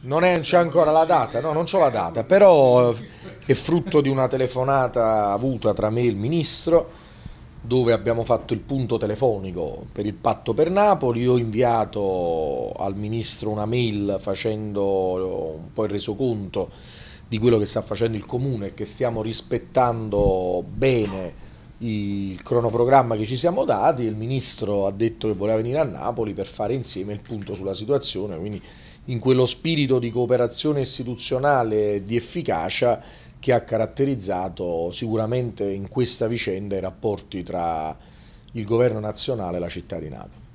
Non è, c'è ancora la data, no, non ho la data, però è frutto di una telefonata avuta tra me e il ministro dove abbiamo fatto il punto telefonico per il patto per Napoli, io ho inviato al ministro una mail facendo un po' il resoconto di quello che sta facendo il comune e che stiamo rispettando bene il cronoprogramma che ci siamo dati, il ministro ha detto che voleva venire a Napoli per fare insieme il punto sulla situazione, quindi in quello spirito di cooperazione istituzionale e di efficacia che ha caratterizzato sicuramente in questa vicenda i rapporti tra il governo nazionale e la città di Napoli.